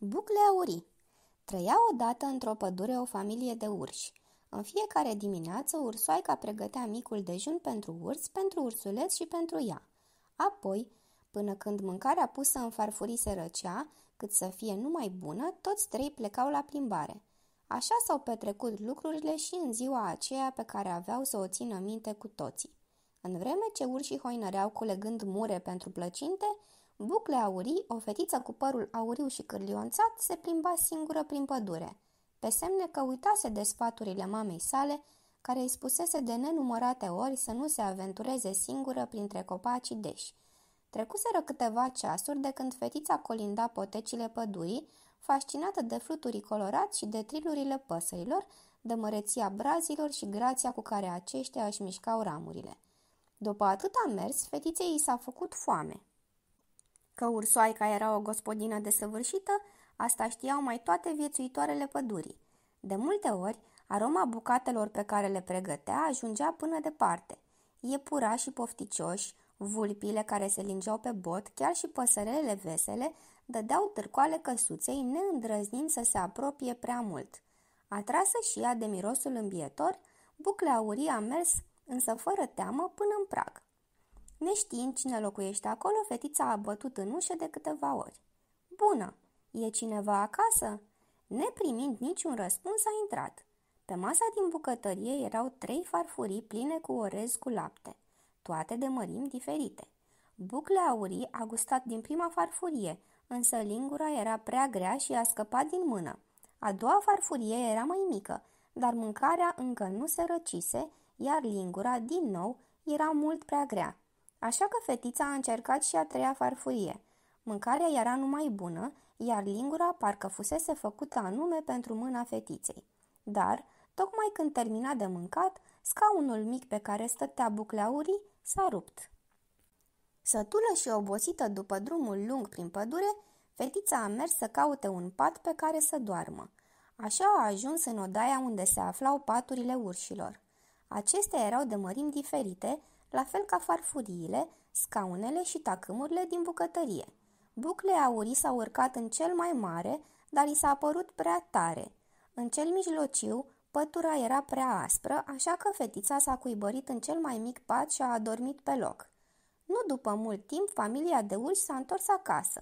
Bucle aurii Trăia odată într-o pădure o familie de urși. În fiecare dimineață, ursoaica pregătea micul dejun pentru urs, pentru ursuleț și pentru ea. Apoi, până când mâncarea pusă în farfurii se răcea, cât să fie numai bună, toți trei plecau la plimbare. Așa s-au petrecut lucrurile și în ziua aceea pe care aveau să o țină minte cu toții. În vreme ce urșii hoinăreau culegând mure pentru plăcinte, Bucle aurii, o fetiță cu părul auriu și cârlionțat, se plimba singură prin pădure, pe semne că uitase de sfaturile mamei sale, care îi spusese de nenumărate ori să nu se aventureze singură printre copacii deși. Trecuseră câteva ceasuri de când fetița colinda potecile pădurii, fascinată de fluturii colorați și de trilurile păsărilor, de măreția brazilor și grația cu care aceștia își mișcau ramurile. După a mers, fetiței i s-a făcut foame, Că ursoaica era o gospodină desăvârșită, asta știau mai toate viețuitoarele pădurii. De multe ori, aroma bucatelor pe care le pregătea ajungea până departe. Iepurașii pofticioși, vulpile care se lingeau pe bot, chiar și păsărelele vesele, dădeau târcoale căsuței, neîndrăznind să se apropie prea mult. Atrasă și ea de mirosul îmbietor, buclea aurie a mers, însă fără teamă, până în prag. Neștiind cine locuiește acolo, fetița a bătut în ușă de câteva ori. Bună! E cineva acasă? Neprimind niciun răspuns, a intrat. Pe masa din bucătărie erau trei farfurii pline cu orez cu lapte, toate de mărimi diferite. Bucle aurii a gustat din prima farfurie, însă lingura era prea grea și a scăpat din mână. A doua farfurie era mai mică, dar mâncarea încă nu se răcise, iar lingura, din nou, era mult prea grea. Așa că fetița a încercat și a treia farfurie. Mâncarea era numai bună, iar lingura parcă fusese făcută anume pentru mâna fetiței. Dar, tocmai când termina de mâncat, scaunul mic pe care stătea bucleaurii s-a rupt. Sătulă și obosită după drumul lung prin pădure, fetița a mers să caute un pat pe care să doarmă. Așa a ajuns în odaia unde se aflau paturile urșilor. Acestea erau de mărimi diferite, la fel ca farfuriile, scaunele și tacâmurile din bucătărie. Bucle aurii s-au urcat în cel mai mare, dar i s-a părut prea tare. În cel mijlociu, pătura era prea aspră, așa că fetița s-a cuibărit în cel mai mic pat și a adormit pe loc. Nu după mult timp, familia de urși s-a întors acasă.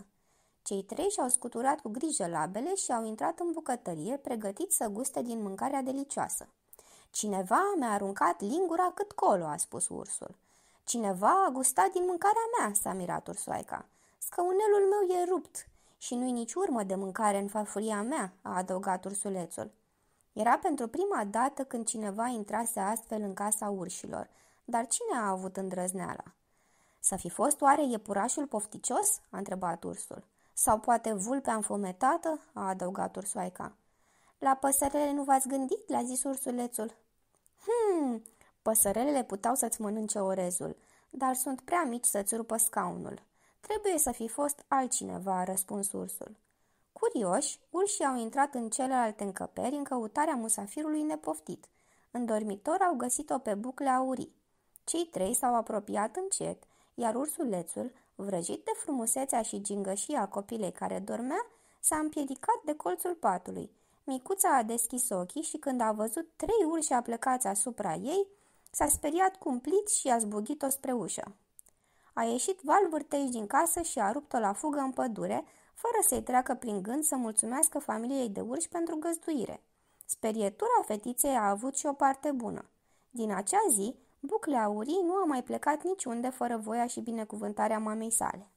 Cei trei și-au scuturat cu grijă labele și au intrat în bucătărie, pregătiți să guste din mâncarea delicioasă. Cineva mi-a aruncat lingura cât colo, a spus ursul. Cineva a gustat din mâncarea mea, s-a mirat ursoaica. Scăunelul meu e rupt și nu-i nici urmă de mâncare în farfuria mea, a adăugat ursulețul. Era pentru prima dată când cineva intrase astfel în casa urșilor, dar cine a avut îndrăzneala? Să fi fost oare iepurașul pofticios? a întrebat ursul. Sau poate vulpea înfometată? a adăugat ursoaica. La păsările nu v-ați gândit? le-a zis ursulețul. Hmm, păsărelele puteau să-ți mănânce orezul, dar sunt prea mici să-ți rupă scaunul. Trebuie să fi fost altcineva, a răspuns ursul. Curioși, urșii au intrat în celelalte încăperi în căutarea musafirului nepoftit. În dormitor au găsit-o pe bucle aurii. Cei trei s-au apropiat încet, iar ursulețul, vrăjit de frumusețea și gingășia copilei care dormea, s-a împiedicat de colțul patului – Micuța a deschis ochii și când a văzut trei urși aplecați asupra ei, s-a speriat cumplit și a zbugit-o spre ușă. A ieșit val vârtej din casă și a rupt-o la fugă în pădure, fără să-i treacă prin gând să mulțumească familiei de urși pentru găzduire. Sperietura fetiței a avut și o parte bună. Din acea zi, buclea aurii nu a mai plecat niciunde fără voia și binecuvântarea mamei sale.